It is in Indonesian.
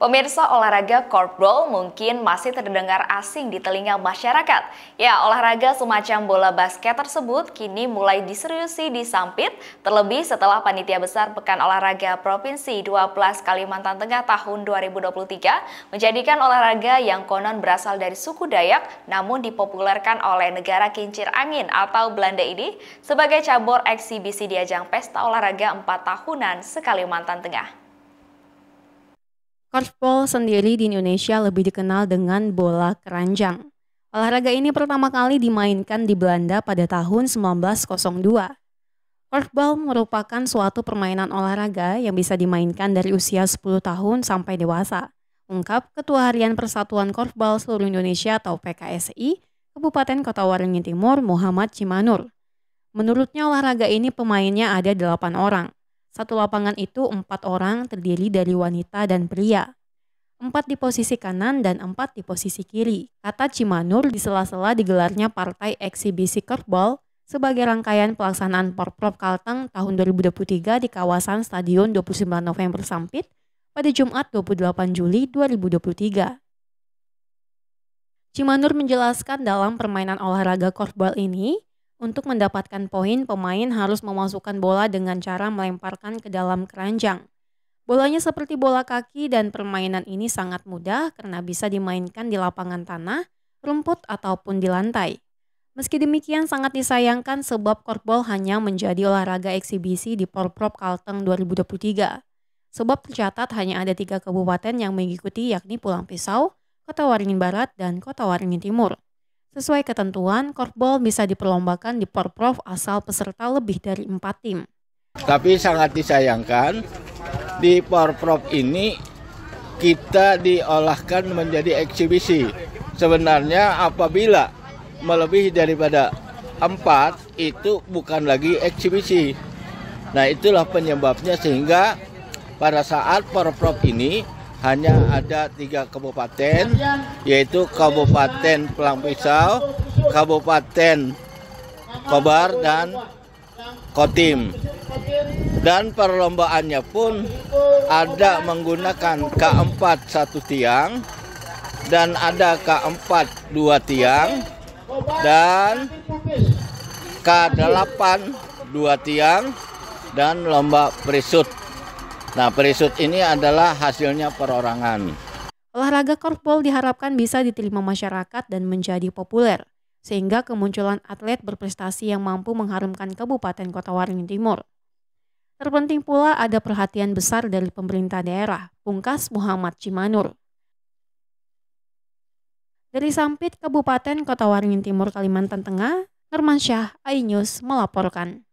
Pemirsa olahraga korfball mungkin masih terdengar asing di telinga masyarakat. Ya, olahraga semacam bola basket tersebut kini mulai diseriusi di Sampit, terlebih setelah Panitia Besar Pekan Olahraga Provinsi 12 Kalimantan Tengah tahun 2023 menjadikan olahraga yang konon berasal dari suku Dayak namun dipopulerkan oleh negara kincir angin atau Belanda ini sebagai cabur eksibisi di ajang pesta olahraga 4 tahunan se-Kalimantan Tengah. Korfball sendiri di Indonesia lebih dikenal dengan bola keranjang. Olahraga ini pertama kali dimainkan di Belanda pada tahun 1902. Korfball merupakan suatu permainan olahraga yang bisa dimainkan dari usia 10 tahun sampai dewasa, ungkap Ketua Harian Persatuan Korfball Seluruh Indonesia atau PKSI, Kabupaten Kota Waringin Timur, Muhammad Cimanur. Menurutnya olahraga ini pemainnya ada 8 orang, satu lapangan itu empat orang terdiri dari wanita dan pria. Empat di posisi kanan dan empat di posisi kiri, kata Cimanur di sela-sela digelarnya partai eksibisi Kerbol sebagai rangkaian pelaksanaan Porprov Kalteng tahun 2023 di kawasan Stadion 29 November Sampit pada Jumat 28 Juli 2023. Cimanur menjelaskan dalam permainan olahraga korbal ini, untuk mendapatkan poin, pemain harus memasukkan bola dengan cara melemparkan ke dalam keranjang. Bolanya seperti bola kaki dan permainan ini sangat mudah karena bisa dimainkan di lapangan tanah, rumput ataupun di lantai. Meski demikian sangat disayangkan sebab korbol hanya menjadi olahraga eksibisi di Polprop Kalteng 2023. Sebab tercatat hanya ada tiga kabupaten yang mengikuti yakni Pulang Pisau, Kota Waringin Barat, dan Kota Waringin Timur. Sesuai ketentuan, korbol bisa diperlombakan di Porprov asal peserta lebih dari empat tim. Tapi sangat disayangkan di Porprov ini kita diolahkan menjadi eksibisi. Sebenarnya apabila melebihi daripada empat itu bukan lagi eksibisi. Nah, itulah penyebabnya sehingga pada saat Porprov ini hanya ada tiga kabupaten yaitu Kabupaten Pelang Pisau, Kabupaten Kobar dan Kotim. Dan perlombaannya pun ada menggunakan K4 satu tiang dan ada K4 dua tiang dan K8 dua tiang dan lomba presut Nah, perisut ini adalah hasilnya perorangan. Olahraga korpol diharapkan bisa diterima masyarakat dan menjadi populer, sehingga kemunculan atlet berprestasi yang mampu mengharumkan Kabupaten Kota Waringin Timur. Terpenting pula ada perhatian besar dari pemerintah daerah, pungkas Muhammad Cimanur. Dari Sampit, Kabupaten Kota Waringin Timur, Kalimantan Tengah, Nurmansyah, iNews melaporkan.